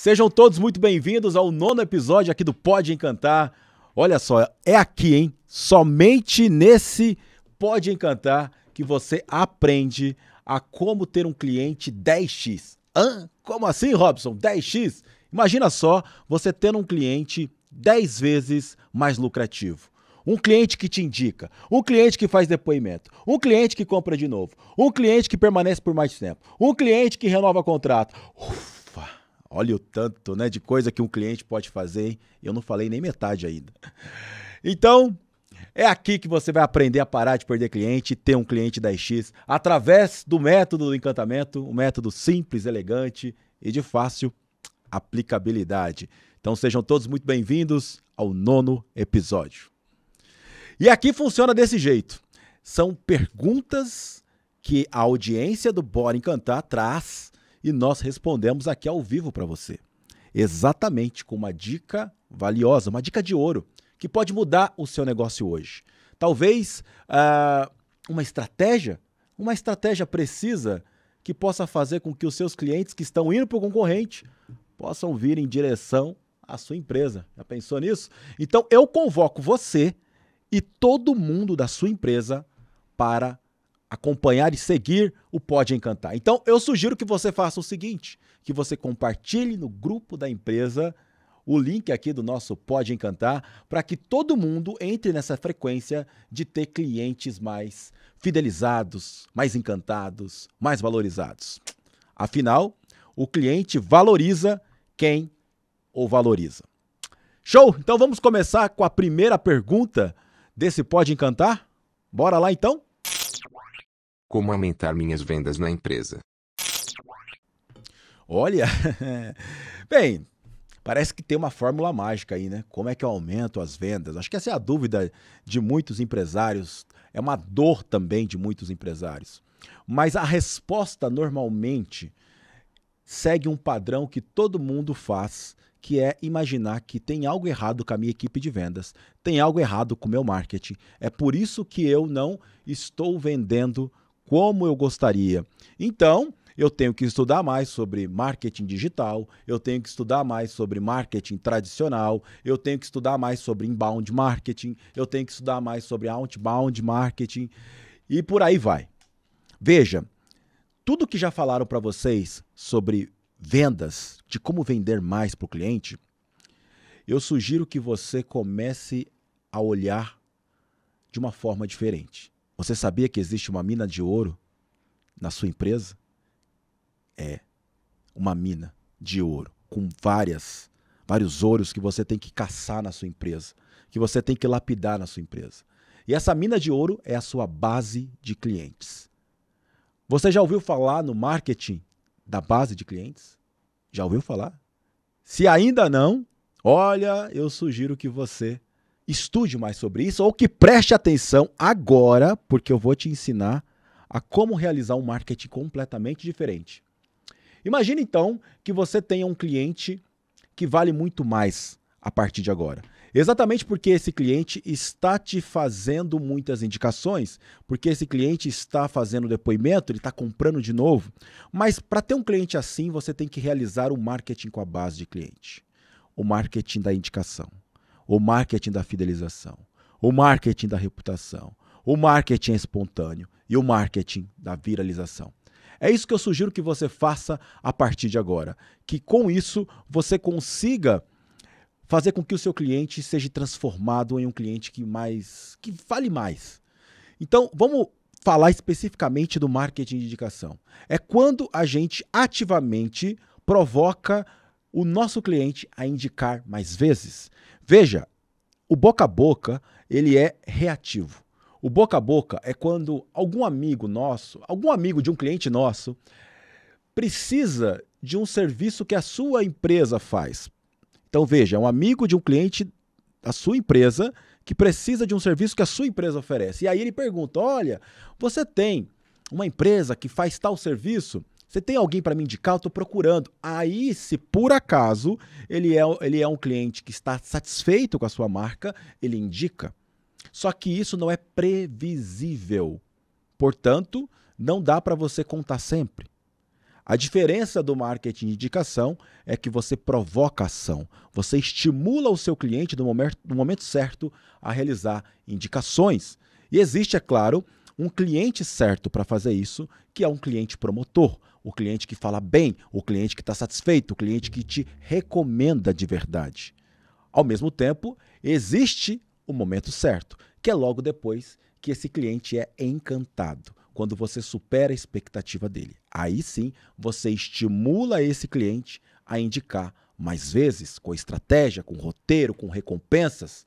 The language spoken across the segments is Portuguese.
Sejam todos muito bem-vindos ao nono episódio aqui do Pode Encantar. Olha só, é aqui, hein? Somente nesse Pode Encantar que você aprende a como ter um cliente 10x. Hã? Como assim, Robson? 10x? Imagina só você tendo um cliente 10 vezes mais lucrativo. Um cliente que te indica, um cliente que faz depoimento, um cliente que compra de novo, um cliente que permanece por mais tempo, um cliente que renova contrato. Uf Olha o tanto, né, de coisa que um cliente pode fazer. Hein? Eu não falei nem metade ainda. Então, é aqui que você vai aprender a parar de perder cliente e ter um cliente 10x através do método do encantamento, um método simples, elegante e de fácil aplicabilidade. Então sejam todos muito bem-vindos ao nono episódio. E aqui funciona desse jeito. São perguntas que a audiência do Bora Encantar traz e nós respondemos aqui ao vivo para você. Exatamente com uma dica valiosa, uma dica de ouro, que pode mudar o seu negócio hoje. Talvez uh, uma estratégia, uma estratégia precisa que possa fazer com que os seus clientes que estão indo para o concorrente possam vir em direção à sua empresa. Já pensou nisso? Então eu convoco você e todo mundo da sua empresa para acompanhar e seguir o Pode Encantar. Então, eu sugiro que você faça o seguinte, que você compartilhe no grupo da empresa o link aqui do nosso Pode Encantar para que todo mundo entre nessa frequência de ter clientes mais fidelizados, mais encantados, mais valorizados. Afinal, o cliente valoriza quem o valoriza. Show? Então vamos começar com a primeira pergunta desse Pode Encantar? Bora lá então? Como aumentar minhas vendas na empresa? Olha, bem, parece que tem uma fórmula mágica aí, né? Como é que eu aumento as vendas? Acho que essa é a dúvida de muitos empresários, é uma dor também de muitos empresários. Mas a resposta normalmente segue um padrão que todo mundo faz, que é imaginar que tem algo errado com a minha equipe de vendas, tem algo errado com o meu marketing. É por isso que eu não estou vendendo como eu gostaria. Então, eu tenho que estudar mais sobre marketing digital, eu tenho que estudar mais sobre marketing tradicional, eu tenho que estudar mais sobre inbound marketing, eu tenho que estudar mais sobre outbound marketing e por aí vai. Veja, tudo que já falaram para vocês sobre vendas, de como vender mais para o cliente, eu sugiro que você comece a olhar de uma forma diferente. Você sabia que existe uma mina de ouro na sua empresa? É uma mina de ouro com várias vários ouros que você tem que caçar na sua empresa, que você tem que lapidar na sua empresa. E essa mina de ouro é a sua base de clientes. Você já ouviu falar no marketing da base de clientes? Já ouviu falar? Se ainda não, olha, eu sugiro que você estude mais sobre isso ou que preste atenção agora, porque eu vou te ensinar a como realizar um marketing completamente diferente. Imagine então que você tenha um cliente que vale muito mais a partir de agora. Exatamente porque esse cliente está te fazendo muitas indicações, porque esse cliente está fazendo depoimento, ele está comprando de novo. Mas para ter um cliente assim, você tem que realizar o marketing com a base de cliente, o marketing da indicação o marketing da fidelização, o marketing da reputação, o marketing espontâneo e o marketing da viralização. É isso que eu sugiro que você faça a partir de agora, que com isso você consiga fazer com que o seu cliente seja transformado em um cliente que mais que vale mais. Então, vamos falar especificamente do marketing de indicação. É quando a gente ativamente provoca o nosso cliente a indicar mais vezes. Veja, o boca a boca, ele é reativo. O boca a boca é quando algum amigo nosso, algum amigo de um cliente nosso, precisa de um serviço que a sua empresa faz. Então veja, é um amigo de um cliente da sua empresa que precisa de um serviço que a sua empresa oferece. E aí ele pergunta: "Olha, você tem uma empresa que faz tal serviço?" Você tem alguém para me indicar? Eu estou procurando. Aí, se por acaso ele é, ele é um cliente que está satisfeito com a sua marca, ele indica. Só que isso não é previsível. Portanto, não dá para você contar sempre. A diferença do marketing de indicação é que você provoca ação. Você estimula o seu cliente no momento, no momento certo a realizar indicações. E existe, é claro, um cliente certo para fazer isso, que é um cliente promotor o cliente que fala bem, o cliente que está satisfeito, o cliente que te recomenda de verdade. Ao mesmo tempo, existe o momento certo, que é logo depois que esse cliente é encantado, quando você supera a expectativa dele. Aí sim, você estimula esse cliente a indicar mais vezes, com estratégia, com roteiro, com recompensas.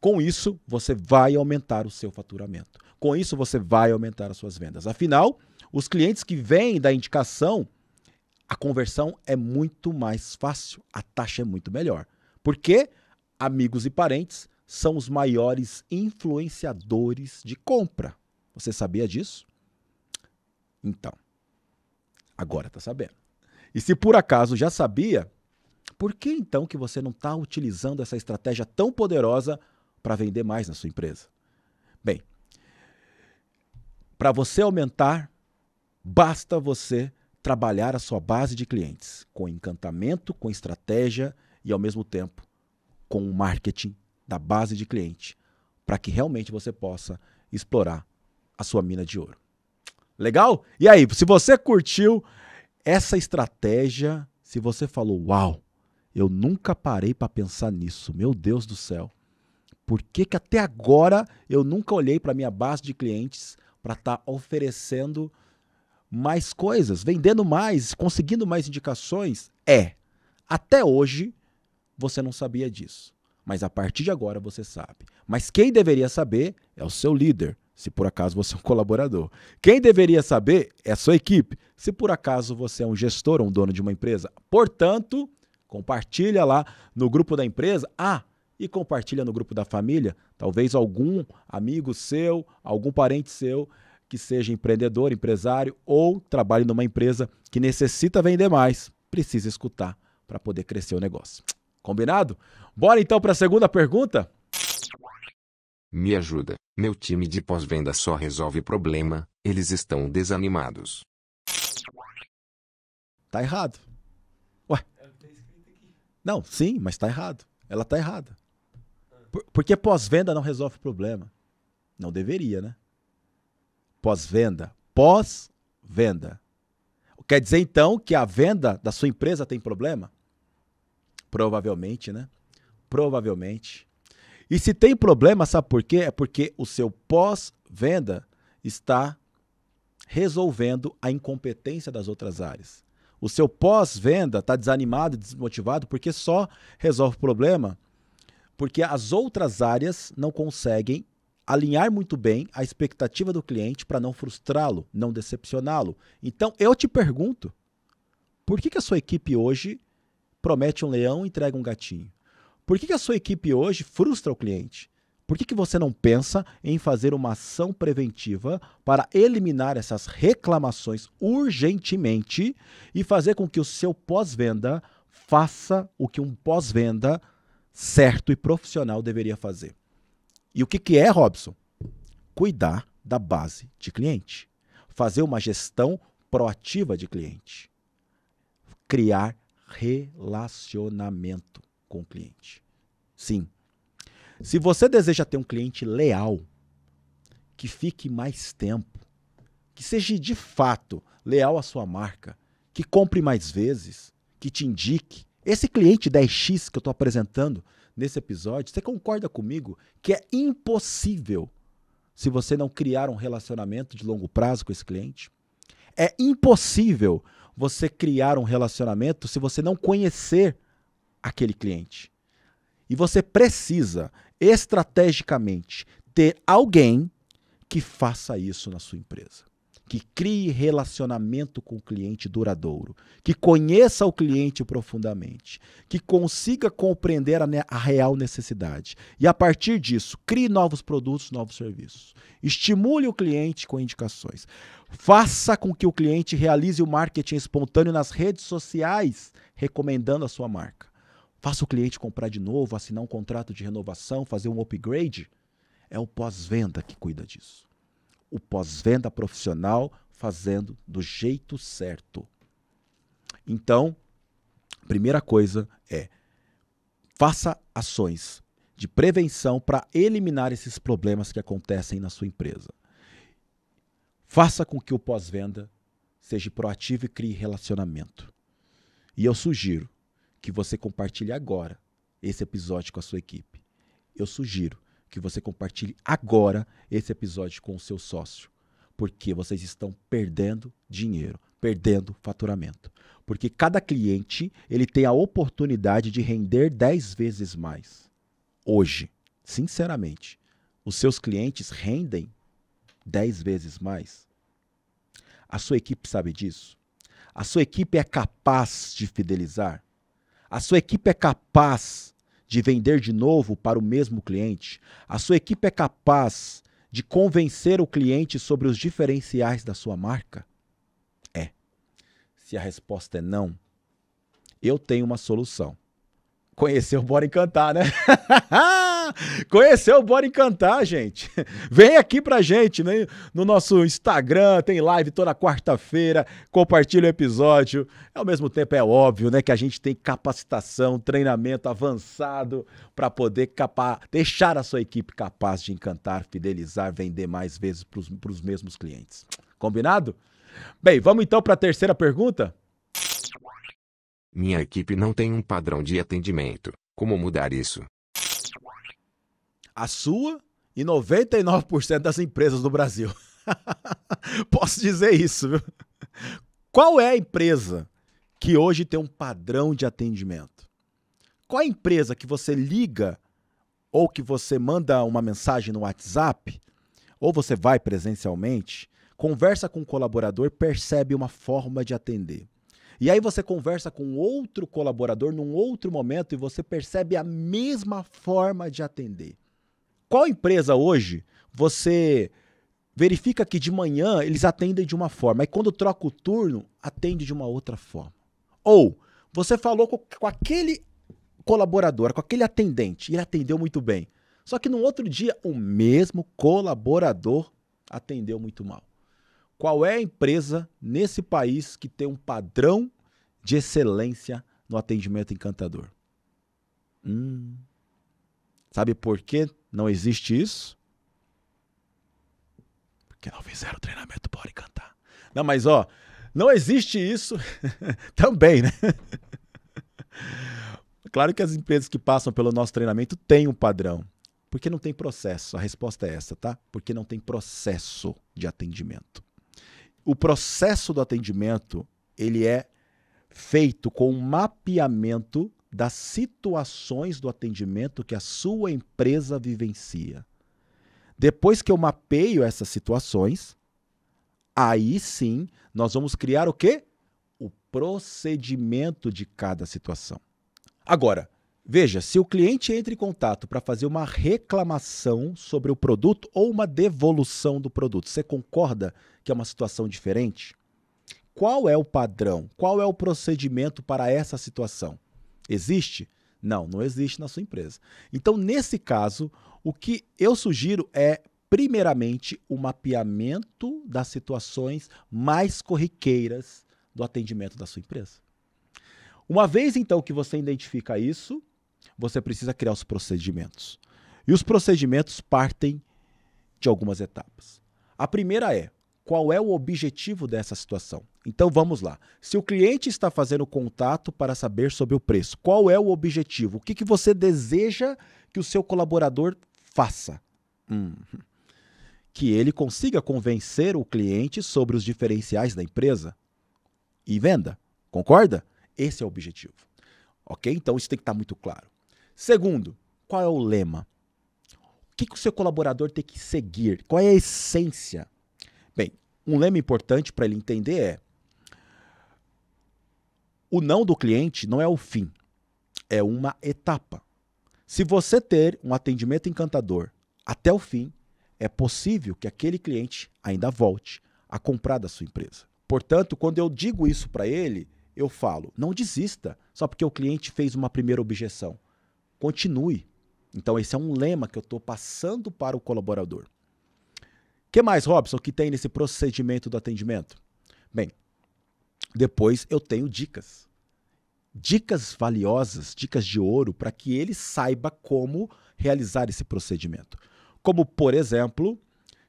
Com isso, você vai aumentar o seu faturamento. Com isso, você vai aumentar as suas vendas. Afinal, os clientes que vêm da indicação, a conversão é muito mais fácil, a taxa é muito melhor. Porque amigos e parentes são os maiores influenciadores de compra. Você sabia disso? Então, agora está sabendo. E se por acaso já sabia, por que então que você não está utilizando essa estratégia tão poderosa para vender mais na sua empresa? Bem, para você aumentar Basta você trabalhar a sua base de clientes com encantamento, com estratégia e, ao mesmo tempo, com o marketing da base de cliente, para que realmente você possa explorar a sua mina de ouro. Legal? E aí, se você curtiu essa estratégia, se você falou, uau, eu nunca parei para pensar nisso, meu Deus do céu, por que, que até agora eu nunca olhei para minha base de clientes para estar tá oferecendo mais coisas, vendendo mais, conseguindo mais indicações? É. Até hoje, você não sabia disso. Mas a partir de agora você sabe. Mas quem deveria saber é o seu líder, se por acaso você é um colaborador. Quem deveria saber é a sua equipe, se por acaso você é um gestor ou um dono de uma empresa. Portanto, compartilha lá no grupo da empresa. Ah, e compartilha no grupo da família. Talvez algum amigo seu, algum parente seu que seja empreendedor, empresário ou trabalhe numa empresa que necessita vender mais, precisa escutar para poder crescer o negócio. Combinado? Bora então para a segunda pergunta? Me ajuda. Meu time de pós-venda só resolve problema, eles estão desanimados. Tá errado. Ué. Não, sim, mas tá errado. Ela tá errada. Por, porque pós-venda não resolve problema. Não deveria, né? Pós-venda. Pós-venda. Quer dizer então que a venda da sua empresa tem problema? Provavelmente, né? Provavelmente. E se tem problema, sabe por quê? É porque o seu pós-venda está resolvendo a incompetência das outras áreas. O seu pós-venda está desanimado, desmotivado, porque só resolve o problema porque as outras áreas não conseguem alinhar muito bem a expectativa do cliente para não frustrá-lo, não decepcioná-lo. Então, eu te pergunto, por que, que a sua equipe hoje promete um leão e entrega um gatinho? Por que, que a sua equipe hoje frustra o cliente? Por que, que você não pensa em fazer uma ação preventiva para eliminar essas reclamações urgentemente e fazer com que o seu pós-venda faça o que um pós-venda certo e profissional deveria fazer? E o que, que é, Robson? Cuidar da base de cliente. Fazer uma gestão proativa de cliente. Criar relacionamento com o cliente. Sim. Se você deseja ter um cliente leal, que fique mais tempo, que seja de fato leal à sua marca, que compre mais vezes, que te indique. Esse cliente 10x que eu estou apresentando, nesse episódio, você concorda comigo que é impossível se você não criar um relacionamento de longo prazo com esse cliente? É impossível você criar um relacionamento se você não conhecer aquele cliente. E você precisa estrategicamente ter alguém que faça isso na sua empresa que crie relacionamento com o cliente duradouro, que conheça o cliente profundamente, que consiga compreender a, a real necessidade. E a partir disso, crie novos produtos, novos serviços. Estimule o cliente com indicações. Faça com que o cliente realize o marketing espontâneo nas redes sociais, recomendando a sua marca. Faça o cliente comprar de novo, assinar um contrato de renovação, fazer um upgrade. É o pós-venda que cuida disso o pós-venda profissional fazendo do jeito certo. Então, primeira coisa é faça ações de prevenção para eliminar esses problemas que acontecem na sua empresa. Faça com que o pós-venda seja proativo e crie relacionamento. E eu sugiro que você compartilhe agora esse episódio com a sua equipe. Eu sugiro que você compartilhe agora esse episódio com o seu sócio, porque vocês estão perdendo dinheiro, perdendo faturamento. Porque cada cliente, ele tem a oportunidade de render 10 vezes mais. Hoje, sinceramente, os seus clientes rendem 10 vezes mais. A sua equipe sabe disso? A sua equipe é capaz de fidelizar? A sua equipe é capaz de vender de novo para o mesmo cliente. A sua equipe é capaz de convencer o cliente sobre os diferenciais da sua marca? É. Se a resposta é não, eu tenho uma solução. Conhecer o Bora Encantar, né? Conheceu Bora Encantar, gente? Vem aqui pra gente né? no nosso Instagram, tem live toda quarta-feira, compartilha o episódio. É, ao mesmo tempo, é óbvio né, que a gente tem capacitação, treinamento avançado para poder deixar a sua equipe capaz de encantar, fidelizar, vender mais vezes para os mesmos clientes. Combinado? Bem, vamos então para a terceira pergunta? Minha equipe não tem um padrão de atendimento. Como mudar isso? a sua e 99% das empresas do Brasil. Posso dizer isso, viu? Qual é a empresa que hoje tem um padrão de atendimento? Qual é a empresa que você liga ou que você manda uma mensagem no WhatsApp, ou você vai presencialmente, conversa com um colaborador, percebe uma forma de atender. E aí você conversa com outro colaborador num outro momento e você percebe a mesma forma de atender. Qual empresa hoje você verifica que de manhã eles atendem de uma forma e quando troca o turno, atende de uma outra forma? Ou você falou com, com aquele colaborador, com aquele atendente, e ele atendeu muito bem. Só que no outro dia, o mesmo colaborador atendeu muito mal. Qual é a empresa nesse país que tem um padrão de excelência no atendimento encantador? Hum. Sabe por quê? Não existe isso? Porque não fizeram treinamento para cantar. Não, mas ó, não existe isso também, né? claro que as empresas que passam pelo nosso treinamento têm um padrão. Porque não tem processo. A resposta é essa, tá? Porque não tem processo de atendimento. O processo do atendimento, ele é feito com um mapeamento das situações do atendimento que a sua empresa vivencia. Depois que eu mapeio essas situações, aí sim nós vamos criar o quê? O procedimento de cada situação. Agora, veja, se o cliente entra em contato para fazer uma reclamação sobre o produto ou uma devolução do produto, você concorda que é uma situação diferente? Qual é o padrão? Qual é o procedimento para essa situação? Existe? Não, não existe na sua empresa. Então, nesse caso, o que eu sugiro é, primeiramente, o mapeamento das situações mais corriqueiras do atendimento da sua empresa. Uma vez, então, que você identifica isso, você precisa criar os procedimentos. E os procedimentos partem de algumas etapas. A primeira é: qual é o objetivo dessa situação? Então vamos lá. Se o cliente está fazendo contato para saber sobre o preço, qual é o objetivo? O que, que você deseja que o seu colaborador faça? Hum. Que ele consiga convencer o cliente sobre os diferenciais da empresa e venda. Concorda? Esse é o objetivo. Ok? Então isso tem que estar tá muito claro. Segundo, qual é o lema? O que, que o seu colaborador tem que seguir? Qual é a essência? Bem, um lema importante para ele entender é o não do cliente não é o fim, é uma etapa. Se você ter um atendimento encantador até o fim, é possível que aquele cliente ainda volte a comprar da sua empresa. Portanto, quando eu digo isso para ele, eu falo: não desista só porque o cliente fez uma primeira objeção. Continue. Então, esse é um lema que eu estou passando para o colaborador. O que mais, Robson, que tem nesse procedimento do atendimento? Bem, depois eu tenho dicas. Dicas valiosas, dicas de ouro, para que ele saiba como realizar esse procedimento. Como, por exemplo,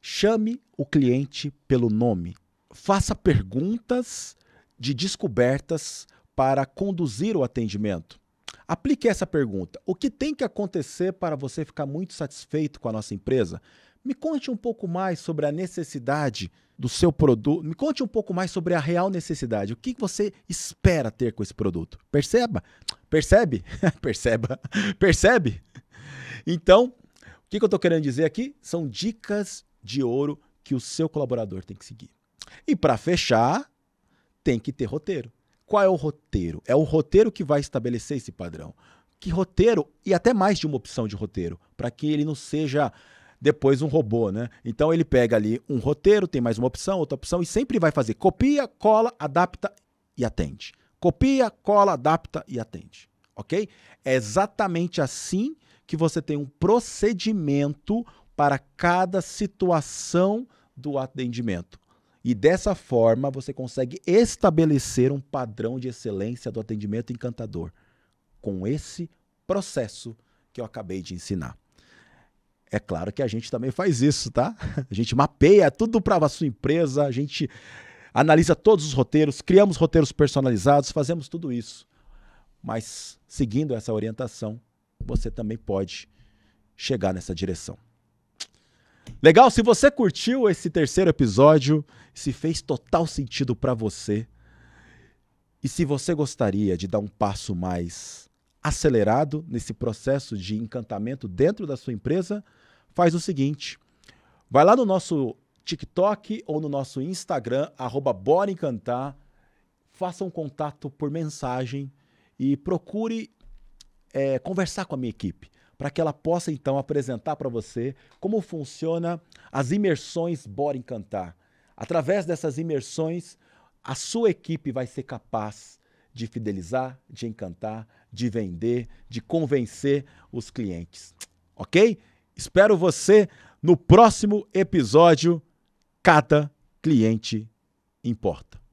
chame o cliente pelo nome, faça perguntas de descobertas para conduzir o atendimento. Aplique essa pergunta: o que tem que acontecer para você ficar muito satisfeito com a nossa empresa? Me conte um pouco mais sobre a necessidade do seu produto. Me conte um pouco mais sobre a real necessidade. O que você espera ter com esse produto? Perceba? Percebe? Perceba. Percebe? Então, o que eu estou querendo dizer aqui são dicas de ouro que o seu colaborador tem que seguir. E para fechar, tem que ter roteiro. Qual é o roteiro? É o roteiro que vai estabelecer esse padrão. Que roteiro e até mais de uma opção de roteiro, para que ele não seja depois um robô, né? Então ele pega ali um roteiro, tem mais uma opção, outra opção e sempre vai fazer copia, cola, adapta e atende. Copia, cola, adapta e atende. OK? É exatamente assim que você tem um procedimento para cada situação do atendimento. E dessa forma você consegue estabelecer um padrão de excelência do atendimento encantador com esse processo que eu acabei de ensinar. É claro que a gente também faz isso, tá? A gente mapeia tudo para a sua empresa, a gente analisa todos os roteiros, criamos roteiros personalizados, fazemos tudo isso. Mas seguindo essa orientação, você também pode chegar nessa direção. Legal, se você curtiu esse terceiro episódio, se fez total sentido para você, e se você gostaria de dar um passo mais acelerado nesse processo de encantamento dentro da sua empresa, faz o seguinte: vai lá no nosso TikTok ou no nosso Instagram, arroba Bora Encantar, faça um contato por mensagem e procure é, conversar com a minha equipe para que ela possa então apresentar para você como funciona as imersões Bora Encantar. Através dessas imersões, a sua equipe vai ser capaz de fidelizar, de encantar, de vender, de convencer os clientes. Ok? Espero você no próximo episódio. Cada cliente importa.